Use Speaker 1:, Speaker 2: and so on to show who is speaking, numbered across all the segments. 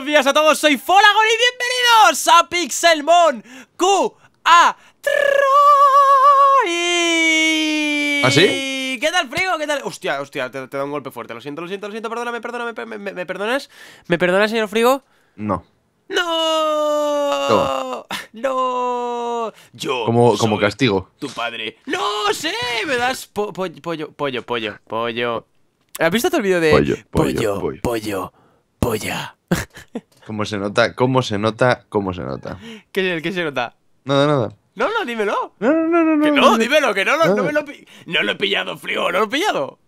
Speaker 1: buenos días a todos, soy Folagor y bienvenidos a Pixelmon QA A ¿Así? ¿Ah, ¿Qué tal, Frigo? ¿Qué tal? Hostia, hostia, te, da un golpe fuerte. Lo siento, lo siento, lo siento. Perdóname, perdóname. ¿Me, me, me perdonas? ¿Me perdonas, señor Frigo? No. ¡No! ¡No! Yo. Como, como castigo. Tu padre. ¡No sé! Me das pollo, pollo, pollo, pollo. ¿Has visto todo el vídeo de. pollo, pollo, pollo polla?
Speaker 2: ¿Cómo se nota? ¿Cómo se nota? ¿Cómo se nota?
Speaker 1: ¿Qué, se nota? Nada, nada. No, no, dímelo. No, no, no, no. Que no, dímelo, que no, no, me lo, no lo he pillado, frío, no lo he pillado.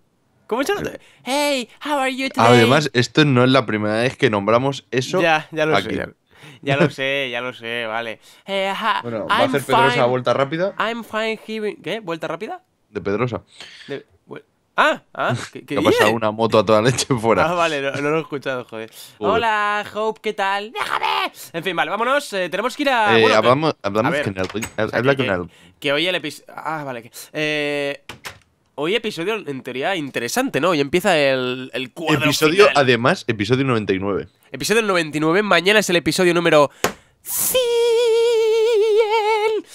Speaker 1: ¿Cómo se nota? Eh, hey, how are you today? Además,
Speaker 2: esto no es la primera vez que nombramos eso. Ya, ya lo sé.
Speaker 1: Ya, lo sé, ya lo sé, vale. Eh, bueno, ¿va a hacer Pedrosa vuelta rápida? I'm fine ¿Qué? ¿Vuelta rápida? De Pedrosa. De... Ah, ah, qué, qué ha pasado una
Speaker 2: moto a toda leche fuera. Ah, vale,
Speaker 1: no, lo he escuchado, joder. Hola, Hope, ¿qué tal? ¡Déjame! En fin, vale, vámonos. Eh, tenemos que ir a. Eh, hablamos,
Speaker 2: hablamos con él. Habla con él.
Speaker 1: Que, hoy el episodio. Ah, vale. Que, eh, Hoy episodio, en teoría, interesante, ¿no? Hoy empieza el, el cuadro Episodio,
Speaker 2: además, episodio 99.
Speaker 1: Episodio 99, mañana es el episodio número Ciel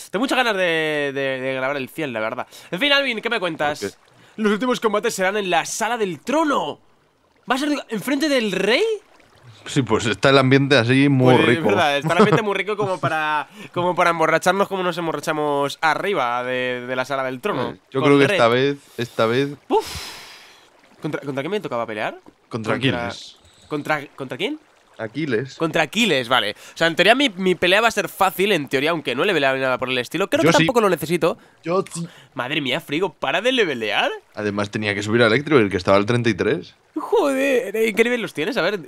Speaker 1: Tengo muchas ganas de, de, grabar el 100, la verdad. En fin, Alvin, ¿qué me cuentas? Los últimos combates serán en la sala del trono. ¿Va a ser enfrente del rey?
Speaker 2: Sí, pues está el ambiente así muy pues, rico. Es verdad, está el ambiente
Speaker 1: muy rico como para, como para emborracharnos como nos emborrachamos arriba de, la sala del trono. Eh, yo creo que esta
Speaker 2: vez, esta
Speaker 1: vez... Uf. ¿Contra, ¿Contra, quién me tocaba pelear? ¿Contra, contra quién? Contra, ¿Contra quién? Aquiles. Contra Aquiles, vale. O sea, en teoría mi, pelea va a ser fácil, en teoría, aunque no he leveleado nada por el estilo. Creo que tampoco lo necesito. Yo Madre mía, Frigo, ¿para de levelear?
Speaker 2: Además tenía que subir a Electro, el que estaba al 33.
Speaker 1: Joder, ¿en ¿eh? qué nivel los tienes? A ver...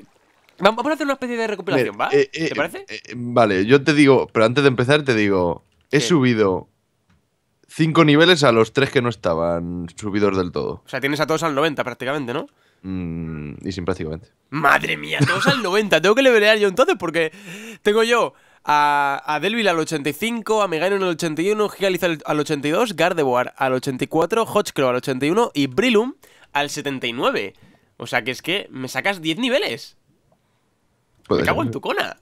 Speaker 1: Vamos a hacer una especie de recuperación, ¿va? Eh, eh, ¿Te parece?
Speaker 2: vale, yo te digo, pero antes de empezar te digo, he subido cinco niveles a los tres que no estaban subidos del todo.
Speaker 1: O sea, tienes a todos al 90 prácticamente, ¿no?
Speaker 2: Mm, y sin prácticamente.
Speaker 1: Madre mía, todos al 90. Tengo que liberar yo entonces porque tengo yo a, a Delville al 85, a Megano al 81, Gigaliz al, 82, Gardevoir al 84, Hodgecrow al 81 y Brilum al 79. O sea que es que me sacas 10 niveles. me cago en tu cona.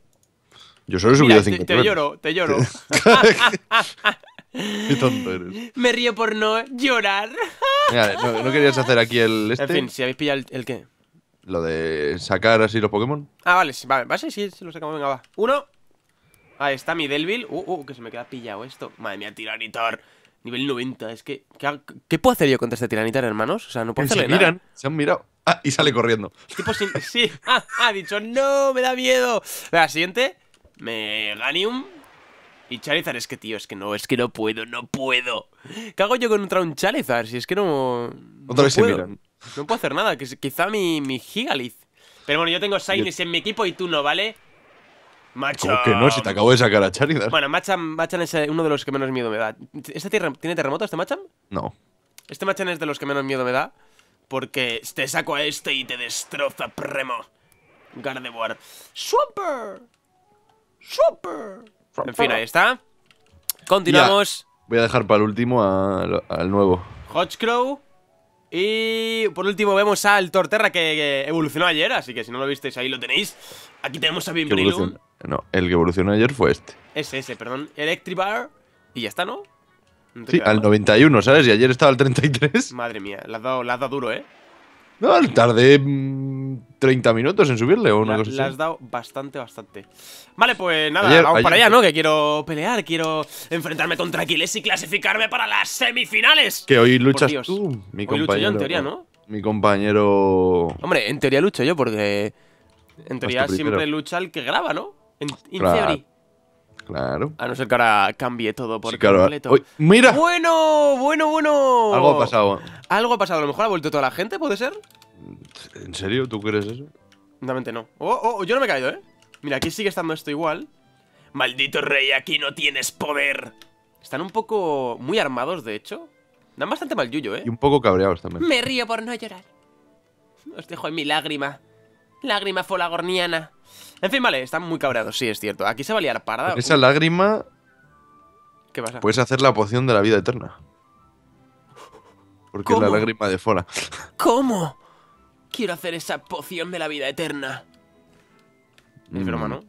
Speaker 2: Yo solo he subido 50 te lloro, te lloro.
Speaker 1: Qué
Speaker 2: tonto eres.
Speaker 1: Me río por no llorar.
Speaker 2: no, querías hacer aquí el este. En fin, si
Speaker 1: habéis pillado el, qué.
Speaker 2: Lo de sacar así los Pokémon.
Speaker 1: Ah, vale, sí, vale, ser sí, sí, lo sacamos, venga, va. Uno. Ahí está mi Delville. Uh, uh, que se me queda pillado esto. Madre mía, Tiranitar. Nivel 90, es que... ¿Qué, puedo hacer yo contra este Tiranitar, hermanos? O sea, no puedo hacer nada. Miran, se han mirado. Ah, y sale corriendo. Tipo pues, Sí, ah, ha dicho, no, me da miedo. ver, siguiente. Me... Ganium. Y Charizard es que, tío, es que no, es que no puedo, no puedo. ¿Qué hago yo contra un Charizard? Si es que no... no
Speaker 2: puedo. No
Speaker 1: puedo hacer nada, que quizá mi, mi Gigalith. Pero bueno, yo tengo Sainz en mi equipo y tú no, ¿vale? Machan. ¿Cómo que no? Si te acabo de
Speaker 2: sacar a Charizard. Bueno,
Speaker 1: Machan, es eh, uno de los que menos miedo me da. esta tierra tiene terremoto, este Machan? No. Este Machan es de los que menos miedo me da. Porque te saco a este y te destroza, premo. Gardevoir. Super Super en fin, ahí está.
Speaker 2: Continuamos. Voy a dejar para el último al, nuevo.
Speaker 1: Hodgecrow. Y por último vemos al Torterra que, evolucionó ayer, así que si no lo visteis ahí lo tenéis. Aquí tenemos a Bimbrilum.
Speaker 2: No, el que evolucionó ayer fue este.
Speaker 1: Ese, ese, perdón. Electribar. Y ya está, ¿no? sí,
Speaker 2: al 91, ¿sabes? Y ayer estaba al 33.
Speaker 1: Madre mía, la has dado, la duro, ¿eh?
Speaker 2: No, tardé mm, 30 minutos en subirle o una cosa así. Le has
Speaker 1: dado bastante, bastante. Vale, pues nada, vamos para allá, ¿no? Que quiero pelear, quiero enfrentarme contra Aquiles y clasificarme para las semifinales. Que hoy luchas tú,
Speaker 2: mi compañero. Hoy lucho yo, en teoría, ¿no?
Speaker 1: Mi compañero... Hombre, en teoría lucho yo porque... En teoría siempre lucha el que graba, ¿no? En, teoría. claro. A no ser que ahora cambie todo por completo. ¡Mira! Bueno, bueno, bueno. Algo ha pasado. Algo ha pasado. A lo mejor ha vuelto toda la gente, ¿puede ser? ¿En serio? ¿Tú crees eso? Realmente no. Oh, oh, oh, yo no me he caído, ¿eh? Mira, aquí sigue estando esto igual. Maldito rey, aquí no tienes poder. Están un poco muy armados, de hecho. Dan bastante mal yuyo, ¿eh? Y un
Speaker 2: poco cabreados también.
Speaker 1: Me río por no llorar. Os dejo en mi lágrima. Lágrima folagorniana. En fin, vale, están muy cabreados, sí, es cierto. Aquí se va a esa
Speaker 2: lágrima... ¿Qué pasa? Puedes hacer la poción de la vida eterna. Porque es la lágrima de Fola.
Speaker 1: ¿Cómo? Quiero hacer esa poción de la vida eterna.
Speaker 2: Es broma, ¿no? Mm,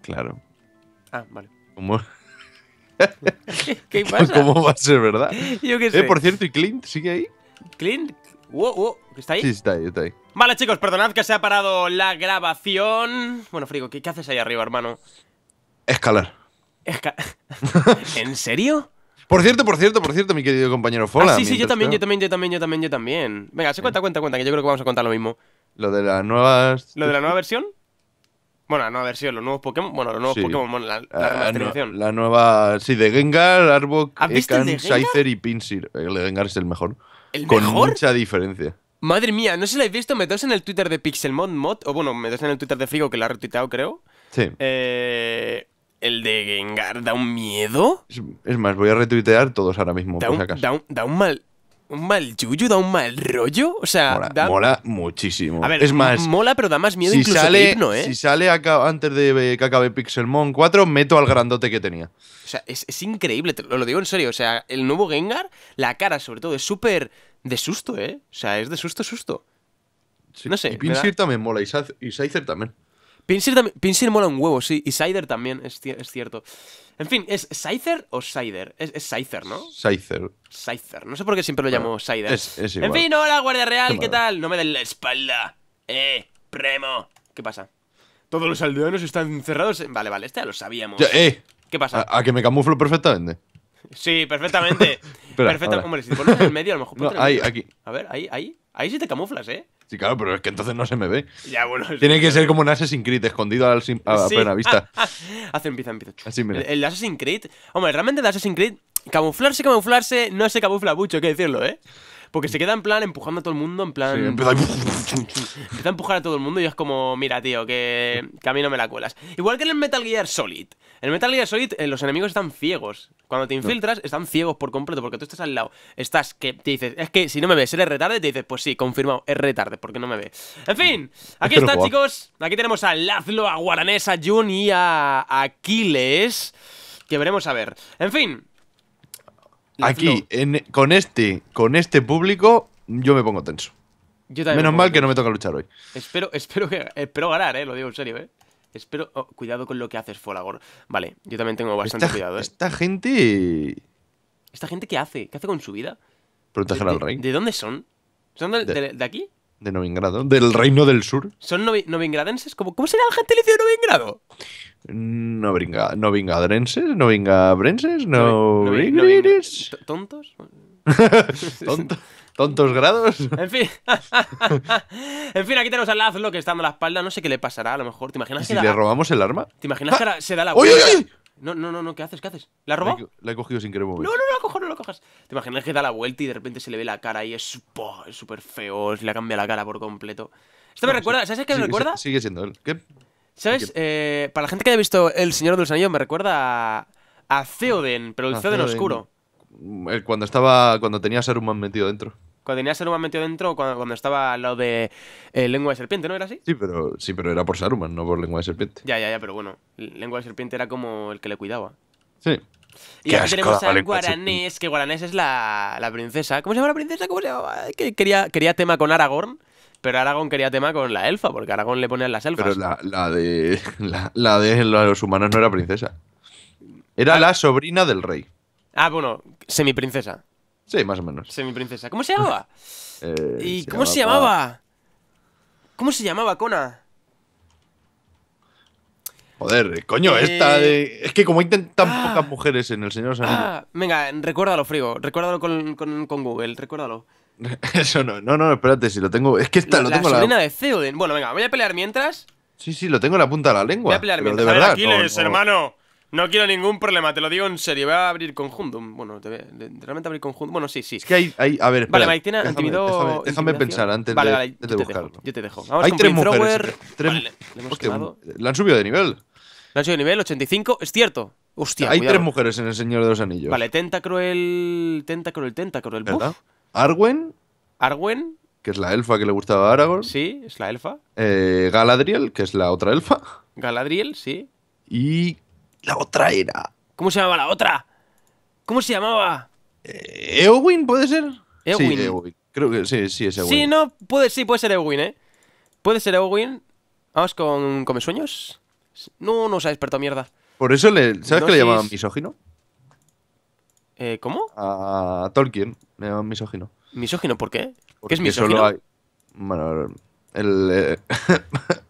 Speaker 2: claro. Ah, vale. ¿Cómo? ¿Cómo va a ser verdad? Yo qué eh, sé. Eh, por cierto, ¿y Clint sigue ahí?
Speaker 1: ¿Clint? ¿Está ahí? Sí, está ahí, está ahí. Vale, chicos, perdonad que se ha parado la grabación. Bueno, Frigo, ¿qué, haces ahí arriba, hermano?
Speaker 2: Escalar. ¿En serio? Por cierto, por cierto, por cierto, mi querido compañero Fola. Ah, sí, sí, yo también, yo
Speaker 1: también, yo también, yo también, yo también. Venga, se cuenta, cuenta, cuenta, que yo creo que vamos a contar lo mismo. Lo de las nuevas. ¿Lo de la nueva versión? Bueno, la nueva versión, los nuevos Pokémon. Bueno, los nuevos Pokémon, la, ah, nueva la
Speaker 2: nueva. Sí, de Gengar, Arbok, Ekan, Scyther y Pinsir. El de Gengar es el mejor. ¿El Con mucha diferencia.
Speaker 1: Madre mía, no sé si lo habéis visto, meteos en el Twitter de Pixelmon Mod, o bueno, meteos en el Twitter de Frigo que lo ha retuiteado, creo. Sí. Eh, el de Gengar da un miedo.
Speaker 2: Es, más, voy a retuitear todos ahora mismo. Da, un,
Speaker 1: da, un, mal un mal yuyu, da un mal rollo. O sea, mola, muchísimo.
Speaker 2: A ver, es más, mola,
Speaker 1: pero da más miedo si sale, que ¿eh? Si
Speaker 2: sale antes de que acabe Pixelmon 4, meto al grandote que tenía.
Speaker 1: O sea, es, increíble, te lo, digo en serio. O sea, el nuevo Gengar, la cara sobre todo, es súper de susto, ¿eh? O sea, es de susto, susto. Sí, no sé. Y Pinsir también mola, y, también. Pinsir, mola un huevo, sí. Y Scyther también, es, cierto. En fin, ¿es Scyther o Scyther? Es, Scyther, ¿no? Scyther. Scyther. No sé por qué siempre lo llamo bueno, En fin, hola, Guardia Real, ¿qué, tal? No me den la espalda. Eh, premo. ¿Qué pasa? Todos los aldeanos están encerrados. Vale, vale, este ya lo sabíamos. Eh. ¿Qué pasa?
Speaker 2: ¿A, que me camuflo perfectamente?
Speaker 1: Sí, perfectamente. Hombre, si te pones en el medio, a lo mejor. ahí, aquí. A ver, ahí, ahí. Ahí sí te camuflas, ¿eh?
Speaker 2: Sí, claro, pero es que entonces no se me ve. Tiene que ser como un Assassin's Creed escondido a, a plena vista.
Speaker 1: Hace empieza, empieza. El, el, Assassin's Creed. Hombre, realmente el Assassin's Creed, camuflarse, camuflarse, no se camufla mucho, hay que decirlo, ¿eh? Porque se queda en plan empujando a todo el mundo, en plan. Sí, empieza, a... empujar a todo el mundo y es como, mira, tío, que, a mí no me la cuelas. Igual que en el Metal Gear Solid. En el Metal Gear Solid eh, los enemigos están ciegos. Cuando te infiltras, están ciegos por completo porque tú estás al lado. Estás que te dices, es que si no me ves, eres retarde, te dices, pues sí, confirmado, es retarde porque no me ve. En fin, aquí están, chicos. Aquí tenemos a Lazlo, a Guaranés, a Jun y a Aquiles. Que veremos a ver. En fin,
Speaker 2: aquí, con este, con este público, yo me pongo tenso.
Speaker 1: Menos mal que no me toca luchar hoy. Espero, espero, que, espero ganar, eh, lo digo en serio, eh. Espero. Oh, cuidado con lo que haces, Folagor. Vale, yo también tengo bastante cuidado, eh. Esta
Speaker 2: gente.
Speaker 1: ¿Esta gente qué hace? ¿Qué hace con su vida?
Speaker 2: Proteger al rey.
Speaker 1: De, dónde son? ¿Son de, aquí?
Speaker 2: De Novingrado, del Reino del Sur.
Speaker 1: ¿Son novingradenses? ¿Cómo, ¿Cómo será el gentilicio de Novingrado?
Speaker 2: No, venga no Drenses, no brenses no, no, vi, no
Speaker 1: ¿Tontos?
Speaker 2: ¿Tontos? ¿Tontos grados?
Speaker 1: En fin. en fin, aquí tenemos a Lazlo que está dando la espalda. No sé qué le pasará, a lo mejor. ¿Te imaginas si le
Speaker 2: robamos el arma?
Speaker 1: ¿Te imaginas que ¡Ah! se da la vuelta? ¡Oye, No, no, no, no, ¿qué haces? ¿Qué haces?
Speaker 2: ¿La robó? La he cogido sin querer mover. No, no,
Speaker 1: no, cojo, no lo cojas. ¿Te imaginas que da la vuelta y de repente se le ve la cara y es súper feo? Se le cambia la cara por completo. Esto me recuerda, ¿sabes qué me recuerda? Sigue siendo él. ¿Qué? ¿Sabes? Eh, para la gente que haya visto El Señor del me recuerda a, a Theoden, pero el oscuro.
Speaker 2: cuando estaba. Cuando tenía Saruman metido dentro.
Speaker 1: Cuando tenía Saruman metido dentro, cuando, cuando estaba lo de eh, Lengua de Serpiente, ¿no era así?
Speaker 2: Sí pero, sí, pero era por Saruman, no por Lengua de Serpiente.
Speaker 1: Ya, ya, ya, pero bueno. Lengua de Serpiente era como el que le cuidaba. Sí. Y aquí tenemos a Guaranés, que Guaranés es la, princesa. ¿Cómo se llama la princesa? ¿Cómo se llama? Que quería, quería tema con Aragorn. Pero Aragón quería tema con la elfa, porque Aragón le ponían las elfas. Pero
Speaker 2: la, de, la, de los humanos no era princesa. Era ah. la sobrina
Speaker 1: del rey. Ah, bueno, semiprincesa. Sí, más o menos. Semiprincesa. ¿Cómo se llamaba? Eh, ¿Y cómo se llamaba? ¿Cómo se llamaba, Cona?
Speaker 2: Joder, coño, eh, esta de... Es que como hay tan ah. pocas mujeres en El Señor San ah,
Speaker 1: venga, recuérdalo, Frigo. Recuérdalo con, con Google, recuérdalo.
Speaker 2: Eso no, no, no, espérate, si lo tengo. Es que está lo tengo la. La
Speaker 1: de Theoden. Bueno, venga, voy a pelear mientras.
Speaker 2: Sí, sí, lo tengo en la punta de la lengua. Voy a pelear mientras. De verdad,
Speaker 1: hermano. No quiero ningún problema, te lo digo en serio. Voy a abrir conjunto, Bueno, realmente abrir conjunto Bueno, sí, sí. Es que hay. a ver, Vale, Mike, tiene déjame, déjame, pensar antes de, vale, buscarlo. yo te dejo. Vamos hay tres mujeres. Eh, vale, le hemos la han subido de nivel. La han subido de nivel, 85. Es cierto. Hostia, Hay tres mujeres en
Speaker 2: El Señor de los Anillos. Vale,
Speaker 1: Tentacruel. Tentacruel, Tentacruel. ¿Verdad? Arwen. Arwen.
Speaker 2: Que es la elfa que le gustaba a Aragorn.
Speaker 1: Sí, es la elfa.
Speaker 2: Eh, Galadriel, que es la otra elfa.
Speaker 1: Galadriel, sí.
Speaker 2: Y la otra era.
Speaker 1: ¿Cómo se llamaba la otra? ¿Cómo se llamaba? Eh, ¿Eowyn puede ser? Eowyn. Creo
Speaker 2: que sí, sí es Eowyn. Sí,
Speaker 1: no, puede, sí, puede ser Eowyn, ¿eh? Puede ser Eowyn. Vamos con mis Sueños. No, no se ha despertado mierda.
Speaker 2: Por eso le, ¿sabes que le llamaban misógino? Eh, ¿Cómo? A Tolkien, misógino.
Speaker 1: ¿Misógino por qué? ¿Qué es misógino?
Speaker 2: Bueno, el... Eh,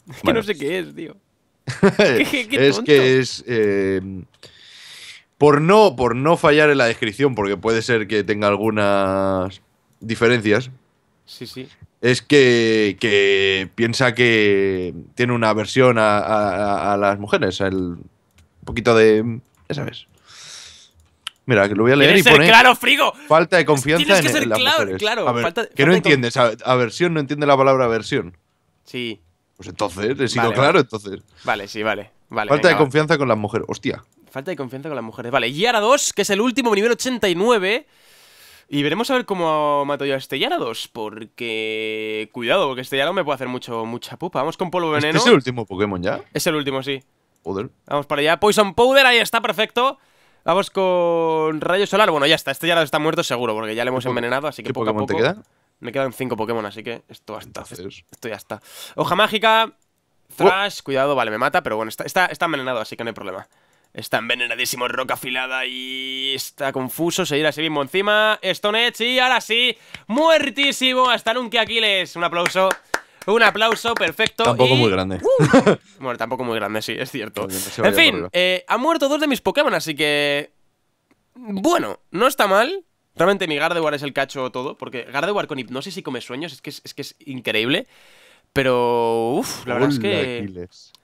Speaker 1: que no sé qué es, tío.
Speaker 2: es que es... Eh, por, no, por no fallar en la descripción, porque puede ser que tenga algunas diferencias. Sí, sí. Es que, piensa que tiene una aversión a, las mujeres, el... un poquito de... Ya sabes. Mira, que lo voy a leer y pone. claro, frigo! Falta de confianza Tienes que en las claro, mujeres. claro. que no entiendes. aversión no entiende la palabra aversión.
Speaker 1: Sí. Pues entonces, he sido claro, entonces. Vale, sí, vale. falta de confianza
Speaker 2: con las mujeres. Hostia.
Speaker 1: Falta de confianza con las mujeres. Vale, Yara 2, que es el último nivel 89. Y veremos a ver cómo mato yo a este Yara 2, porque... Cuidado, porque este no me puede hacer mucho, mucha pupa. Vamos con polvo este veneno. ¿Es el último Pokémon ya? Es el último, sí. poder Vamos para allá. Poison Powder, ahí está, perfecto. Vamos con Rayo Solar. Bueno, ya está. Este ya está muerto seguro, porque ya le hemos envenenado, así que ¿Qué poco Pokémon a poco te queda? Me quedan cinco Pokémon, así que esto Esto ya está. Hoja mágica. Thrash, oh. cuidado, vale, me mata, pero bueno, está, está, está envenenado, así que no hay problema. Está envenenadísimo, roca afilada y está confuso, se irá así mismo encima. Stone Edge y ahora sí, muertísimo hasta nunca Aquiles. Un aplauso. Un aplauso perfecto. Tampoco muy grande. ¡Uh! bueno, tampoco muy grande, sí, es cierto. en fin, eh, han muerto dos de mis Pokémon, así que. Bueno, no está mal. Realmente mi Gardevoir es el cacho todo, porque Gardevoir con hipnosis y come sueños es que es, que es increíble. Pero, uff, la verdad es que.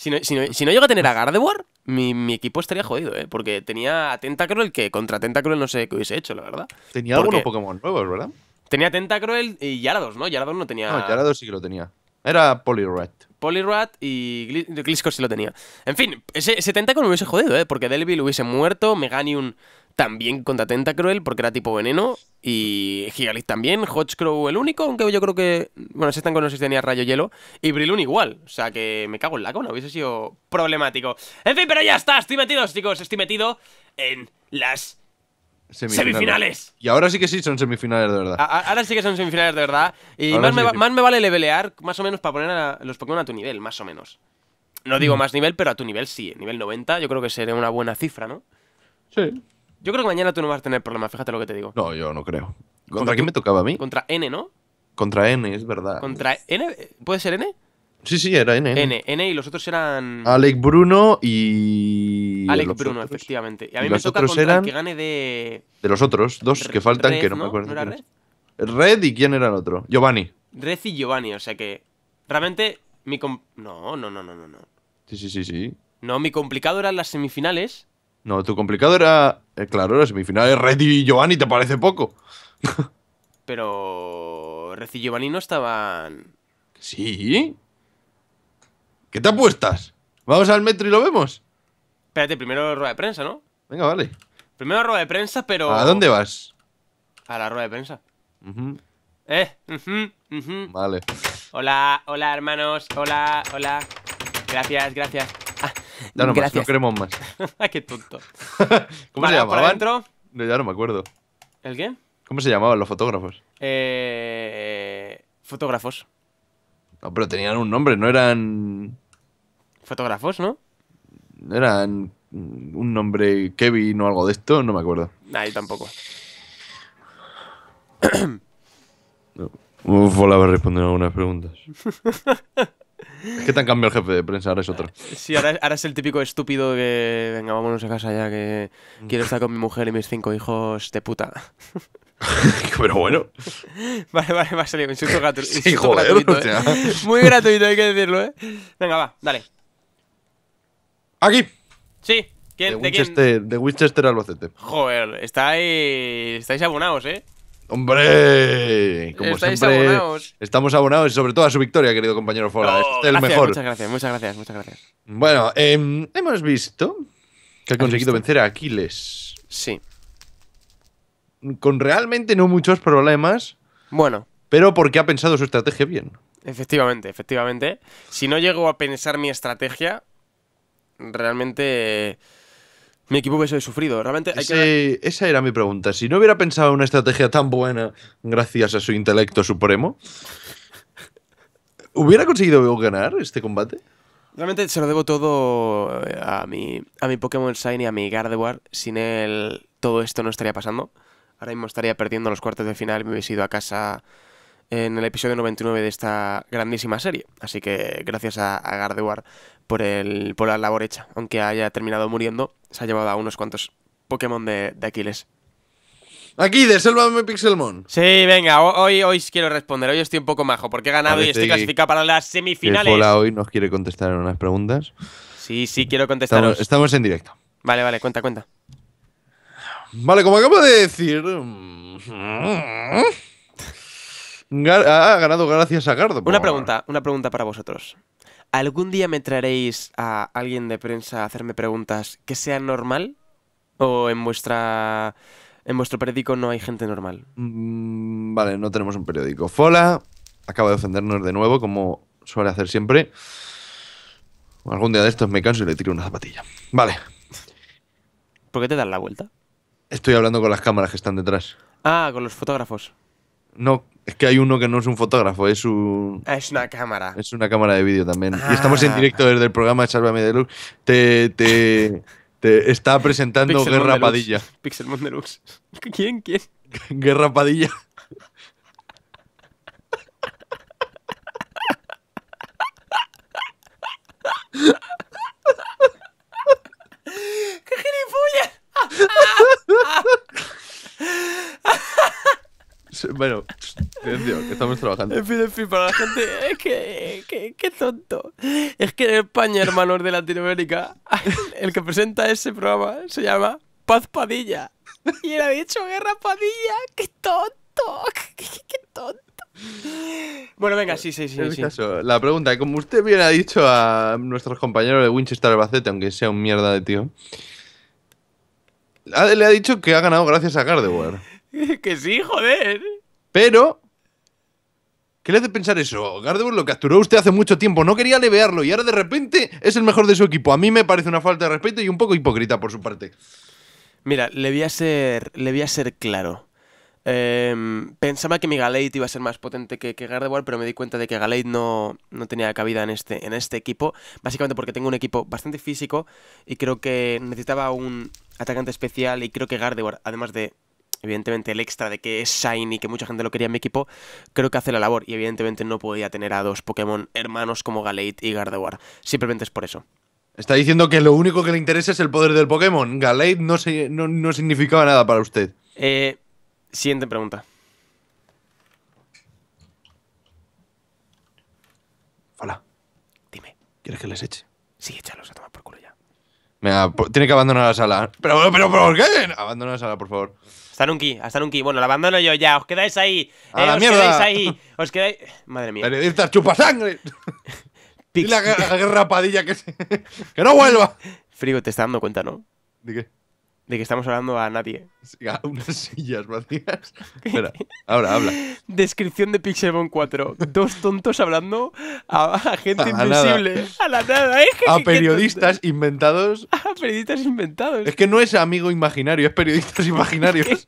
Speaker 1: Si no, si, llego a tener a Gardevoir, mi, mi, equipo estaría jodido, ¿eh? Porque tenía a Tentacruel que contra Tentacruel no sé qué hubiese hecho, la verdad.
Speaker 2: Tenía algunos Pokémon
Speaker 1: nuevos, ¿verdad? Tenía Tentacruel y Yarados, ¿no? Yarados no tenía. No, Yarados sí que lo tenía. Era Polyrat. Polyrat y Gliscor sí lo tenía. En fin, ese, Tentacruel hubiese jodido, ¿eh? Porque Delville hubiese muerto, Meganium también contra Tentacruel porque era tipo veneno. Y Gigalith también, Hodgecrow el único, aunque yo creo que. Bueno, ese están no sé si tenía rayo hielo. Y Brilun igual. O sea que me cago en la cona, hubiese sido problemático. En fin, pero ya está, estoy metido, chicos, estoy metido en las Semifinales.
Speaker 2: Y ahora sí que sí son semifinales de verdad.
Speaker 1: ahora sí que son semifinales de verdad. Y más, me vale levelear, más o menos, para poner a los Pokémon a tu nivel, más o menos. No digo mm. más nivel, pero a tu nivel sí. Nivel 90, yo creo que sería una buena cifra, ¿no? Sí. Yo creo que mañana tú no vas a tener problemas, fíjate lo que te digo.
Speaker 2: No, yo no creo. ¿Contra, ¿Contra quién me tocaba a mí?
Speaker 1: Contra N, ¿no?
Speaker 2: Contra N, es verdad.
Speaker 1: ¿Contra N? ¿Puede ser N?
Speaker 2: Sí, sí, era N. N,
Speaker 1: N, y los otros eran.
Speaker 2: Alec Bruno y. Alec Bruno,
Speaker 1: efectivamente. Y a mí me toca contra el que gane de. De los otros, dos que faltan, que no, me acuerdo. ¿No era Red?
Speaker 2: Red y quién era el otro. Giovanni.
Speaker 1: Red y Giovanni, o sea que. Realmente, mi. No, no, no, no, no.
Speaker 2: Sí, sí, sí, sí.
Speaker 1: No, mi complicado eran las semifinales.
Speaker 2: No, tu complicado era. Eh, claro, las semifinales Red y Giovanni, ¿te parece poco?
Speaker 1: Pero. Red y Giovanni no estaban. Sí. ¿Qué te apuestas? ¿Vamos al metro y lo vemos? Espérate, primero rueda de prensa, ¿no? Venga, vale. Primero rueda de prensa, pero. ¿A dónde vas? A la rueda de prensa. Uh Eh, uh Vale. Hola, hola, hermanos. Hola, hola. Gracias, gracias. Ah, no más, no queremos más. Ah, qué tonto. ¿Cómo se llamaban? Adentro...
Speaker 2: No, ya no me acuerdo. ¿El qué? ¿Cómo se llamaban los fotógrafos?
Speaker 1: Eh. Fotógrafos.
Speaker 2: No, pero tenían un nombre, no eran
Speaker 1: fotógrafos, ¿no?
Speaker 2: Eran un nombre Kevin o algo de esto, no me acuerdo. Ahí tampoco. Uf, volaba a responder algunas preguntas. es que te han cambiado el jefe de prensa, ahora es otro. Sí,
Speaker 1: ahora, es el típico estúpido que. Venga, vámonos a casa ya, que quiero estar con mi mujer y mis cinco hijos de puta. Pero bueno. Vale, vale, va a salir un gratuito. Sí, joder, gratuito, ¿eh? Muy gratuito, hay que decirlo, ¿eh? Venga, va, dale. Aquí. Sí. de, Winchester,
Speaker 2: quién? de Winchester Albacete.
Speaker 1: Joder, estáis, estáis abonados, ¿eh?
Speaker 2: Hombre, como estamos abonados y sobre todo a su victoria, querido compañero Fora. Este es el mejor. Muchas gracias,
Speaker 1: muchas gracias, muchas gracias.
Speaker 2: Bueno, em, hemos visto que ha conseguido vencer a Aquiles. Sí. Con realmente no muchos problemas. Bueno. Pero porque ha pensado su estrategia bien.
Speaker 1: Efectivamente, efectivamente. Si no llego a pensar mi estrategia, Realmente... Mi equipo hubiese sufrido. Realmente
Speaker 2: Esa era mi pregunta. Si no hubiera pensado en una estrategia tan buena gracias a su intelecto supremo, ¿hubiera conseguido ganar este combate?
Speaker 1: Realmente se lo debo todo eh, a mi, a mi Pokémon Shine y a mi Gardevoir. Sin él todo esto no estaría pasando. Ahora mismo estaría perdiendo los cuartos de final y me hubiese ido a casa en el episodio 99 de esta grandísima serie. Así que gracias a, Gardevoir por, el, por la labor hecha. Aunque haya terminado muriendo, se ha llevado a unos cuantos Pokémon de, Aquiles. Aquí, de Pixelmon. Sí, venga, hoy, hoy quiero responder. Hoy estoy un poco majo porque he ganado y estoy clasificado para las semifinales. Hola,
Speaker 2: hoy nos quiere contestar unas preguntas.
Speaker 1: Sí, sí, quiero contestar. Estamos,
Speaker 2: estamos, en directo.
Speaker 1: Vale, vale, cuenta, cuenta. Vale, como acabo de decir ha ganado gracias a Gardo. Una pregunta, una pregunta para vosotros. ¿Algún día me traeréis a alguien de prensa a hacerme preguntas que sea normal? ¿O en vuestra en vuestro periódico no hay gente normal?
Speaker 2: Mm, vale, no tenemos un periódico. Fola acaba de ofendernos de nuevo, como suele hacer siempre. Algún día de estos me canso y le tiro una zapatilla. Vale.
Speaker 1: ¿Por qué te das la vuelta?
Speaker 2: Estoy hablando con las cámaras que están detrás.
Speaker 1: Ah, con los fotógrafos.
Speaker 2: No, es que hay uno que no es un fotógrafo, es un. Ah,
Speaker 1: una cámara.
Speaker 2: Es una cámara de vídeo también. Y estamos en ah. directo desde el programa Sálvame Deluxe. Te, te, te está presentando Guerra Padilla.
Speaker 1: Pixelmon Deluxe. ¿Quién? ¿Quién? Guerra Padilla. Bueno, silencio, que estamos trabajando. En fin, en fin, para la gente, es que, Qué tonto. Es que en España, hermanos de Latinoamérica, el que presenta ese programa se llama Paz Padilla. Y él ha dicho Guerra Padilla, qué tonto, qué, tonto. Bueno, venga, sí, sí, sí.
Speaker 2: sí. la pregunta, como usted bien ha dicho a nuestros compañeros de Winchester Albacete, aunque sea un mierda de tío, le ha dicho que ha ganado gracias a Gardevoir.
Speaker 1: que sí, joder.
Speaker 2: Pero ¿Qué le hace pensar eso? Gardevoir lo capturó usted hace mucho tiempo, no quería levearlo y ahora de repente es el mejor de su equipo. A mí me parece una falta de respeto y un poco hipócrita por su parte.
Speaker 1: Mira, le voy a ser, le voy a ser claro. Em, pensaba que mi Galeit iba a ser más potente que, Gardevoir, pero me di cuenta de que Galeit no, no tenía cabida en este, en este equipo. Básicamente porque tengo un equipo bastante físico y creo que necesitaba un atacante especial y creo que Gardevoir, además de evidentemente el extra de que es Shiny, que mucha gente lo quería en mi equipo, creo que hace la labor. Y evidentemente no podía tener a dos Pokémon hermanos como Galate y Gardevoir. Simplemente es por eso.
Speaker 2: Está diciendo que lo único que le interesa es el poder del Pokémon. Galate no, no, significaba nada para usted.
Speaker 1: Eh, siguiente pregunta.
Speaker 2: Hola. Dime. ¿Quieres que les eche? Sí, échalos a tomar por culo ya tiene que abandonar la sala.
Speaker 1: Pero, pero, ¿por qué? Abandonar la sala, por favor. Hasta ki hasta ki Bueno, la abandono yo ya. Os quedáis ahí.
Speaker 2: Eh, os quedáis ahí.
Speaker 1: Os quedáis. Madre mía. chupa chupasangre. y la, la que se... ¡Que no vuelva! Frigo, te estás dando cuenta, ¿no? ¿De qué? de que estamos hablando a nadie. A unas sillas vacías. Espera, ahora habla. Descripción de Pixelmon 4. Dos tontos hablando a, gente invisible. A la nada. ¿eh? A periodistas inventados. A periodistas inventados. Es que no es
Speaker 2: amigo imaginario, es periodistas imaginarios.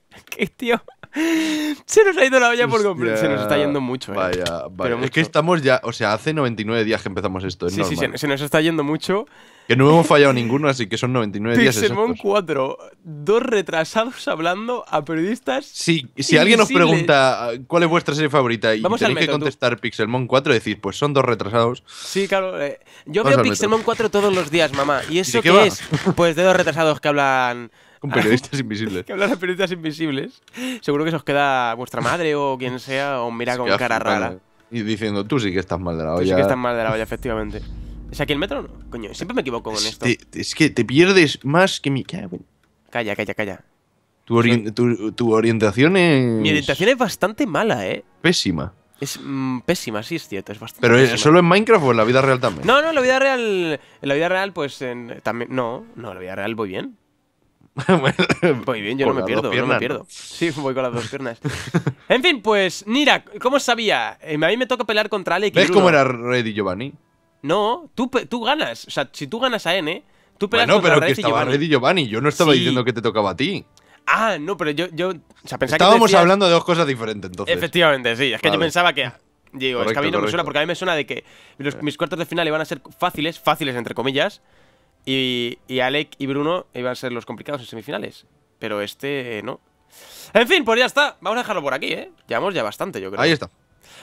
Speaker 1: tío? Se nos ha ido la olla por completo. Se nos está yendo mucho.
Speaker 2: Eh. Vaya, vaya. Pero Es que estamos ya. O sea, hace 99 días que empezamos esto. Es sí, sí, se, nos está yendo mucho. Que no hemos fallado ninguno, así que son 99 días. Pixelmon
Speaker 1: 4. Dos retrasados hablando a periodistas.
Speaker 2: Sí, si alguien nos pregunta cuál es vuestra serie favorita y tenéis que contestar Pixelmon 4, decir, pues son dos retrasados.
Speaker 1: Sí, claro. Eh, yo veo Pixelmon 4 todos los días, mamá. ¿Y eso que qué es? Pues de dos retrasados que hablan con periodistas invisibles. que hablar de periodistas invisibles. Seguro que se os queda vuestra madre o quien sea, o mira con cara rara.
Speaker 2: Y diciendo, tú sí que estás mal de la olla. sí que estás mal de la olla,
Speaker 1: efectivamente. ¿Es aquí el metro Coño, siempre me equivoco con esto.
Speaker 2: es que te pierdes más que mi. Calla, calla, calla. Tu, orientación es. Mi orientación
Speaker 1: es bastante mala, ¿eh? Pésima. Es mm, pésima, sí, es cierto. ¿Pero solo en
Speaker 2: Minecraft o en la vida real también?
Speaker 1: No, no, en la vida real. En la vida real, pues. también, no, no, en la vida real voy bien. Muy bien, yo no me, pierdo, no me pierdo, Sí, voy con las dos piernas. en fin, pues, mira, ¿cómo sabía? Eh, a mí me toca pelear contra Alec. ¿Ves cómo era
Speaker 2: Reddy Giovanni?
Speaker 1: No, tú, tú ganas. O sea, si tú ganas a N, tú peleas bueno, No, pero que estaba Red Reddy Giovanni. Yo no estaba diciendo
Speaker 2: que te tocaba a ti.
Speaker 1: Ah, no, pero yo. yo o Estábamos hablando
Speaker 2: de dos cosas diferentes entonces.
Speaker 1: Efectivamente, sí. Es que yo pensaba que. Digo, es que a mí no me suena, porque a mí me suena de que mis cuartos de final iban a ser fáciles, fáciles entre comillas. Y, y Alec y Bruno iban a ser los complicados en semifinales. Pero este no. En fin, pues ya está. Vamos a dejarlo por aquí, ¿eh? Llevamos ya bastante, yo creo. Ahí está.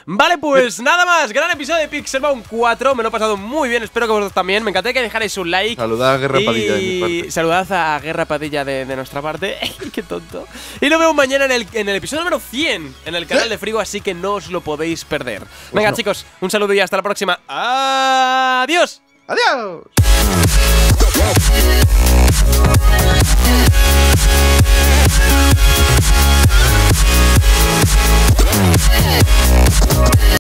Speaker 1: Vale, pues nada más, gran episodio de Pixelbound 4, me lo he pasado muy bien, espero que vosotros también, me encantaría que dejarais un like Saludad a Guerra y... Padilla Saludad a Guerra Padilla de, nuestra parte, qué tonto Y lo vemos mañana en el, episodio número 100 en el canal ¿Eh? de Frigo, así que no os lo podéis perder pues Venga chicos, un saludo y hasta la próxima, adiós ¡Adiós!